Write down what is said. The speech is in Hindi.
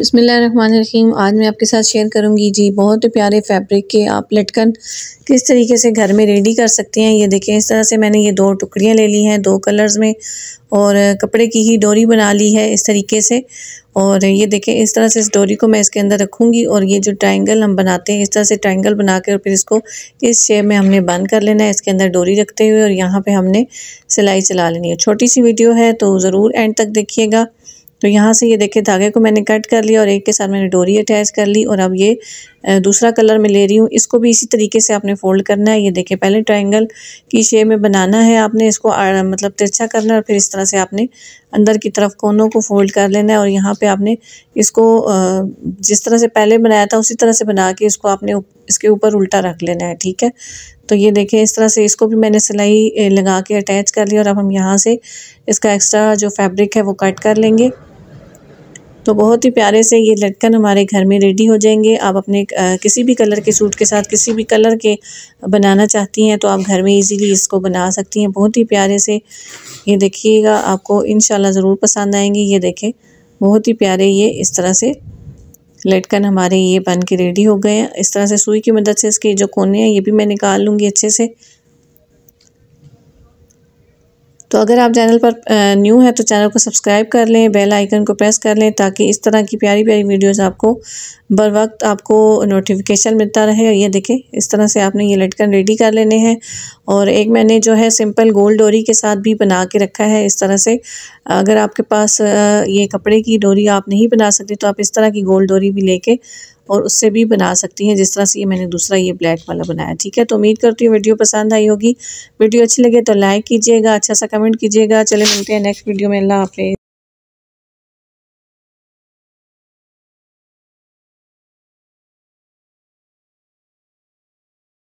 बसमीम आज मैं आपके साथ शेयर करूंगी जी बहुत प्यारे फैब्रिक के आप लटकन किस तरीके से घर में रेडी कर सकते हैं ये देखें इस तरह से मैंने ये दो टुकड़ियाँ ले ली हैं दो कलर्स में और कपड़े की ही डोरी बना ली है इस तरीके से और ये देखें इस तरह से इस डोरी को मैं इसके अंदर रखूँगी और ये जो ट्राइंगल हम बनाते हैं इस तरह से ट्राइंगल बना के और फिर इसको इस शेप में हमने बंद कर लेना है इसके अंदर डोरी रखते हुए और यहाँ पर हमने सिलाई चला लेनी है छोटी सी वीडियो है तो ज़रूर एंड तक देखिएगा तो यहाँ से ये देखिए धागे को मैंने कट कर लिया और एक के साथ मैंने डोरी अटैच कर ली और अब ये दूसरा कलर में ले रही हूँ इसको भी इसी तरीके से आपने फोल्ड करना है ये देखिए पहले ट्रायंगल की शेप में बनाना है आपने इसको मतलब तिरछा करना है और फिर इस तरह से आपने अंदर की तरफ कोनों को फोल्ड कर लेना है और यहाँ पर आपने इसको जिस तरह से पहले बनाया था उसी तरह से बना के इसको आपने इसके ऊपर उल्टा रख लेना है ठीक है तो ये देखें इस तरह से इसको भी मैंने सिलाई लगा के अटैच कर लिया और अब हम यहाँ से इसका एक्स्ट्रा जो फैब्रिक है वो कट कर लेंगे तो बहुत ही प्यारे से ये लटकन हमारे घर में रेडी हो जाएंगे आप अपने किसी भी कलर के सूट के साथ किसी भी कलर के बनाना चाहती हैं तो आप घर में इजीली इसको बना सकती हैं बहुत ही प्यारे से ये देखिएगा आपको इन ज़रूर पसंद आएंगे ये देखें बहुत ही प्यारे ये इस तरह से लटकन हमारे ये बन के रेडी हो गए हैं इस तरह से सुई की मदद से इसके जो कोने हैं ये भी मैं निकाल लूँगी अच्छे से तो अगर आप चैनल पर न्यू हैं तो चैनल को सब्सक्राइब कर लें बेल आइकन को प्रेस कर लें ताकि इस तरह की प्यारी प्यारी वीडियोस आपको बर वक्त आपको नोटिफिकेशन मिलता रहे ये देखें इस तरह से आपने ये लटकन रेडी कर लेने हैं और एक मैंने जो है सिंपल गोल्ड डोरी के साथ भी बना के रखा है इस तरह से अगर आपके पास ये कपड़े की डोरी आप नहीं बना सकते तो आप इस तरह की गोल्ड डोरी भी कर और उससे भी बना सकती हैं जिस तरह से ये मैंने दूसरा ये ब्लैक वाला बनाया ठीक है तो उम्मीद करती हूँ वीडियो पसंद आई होगी वीडियो अच्छी लगे तो लाइक कीजिएगा अच्छा सा कमेंट कीजिएगा चले मिलते हैं नेक्स्ट वीडियो में अल्लाह हाफिज़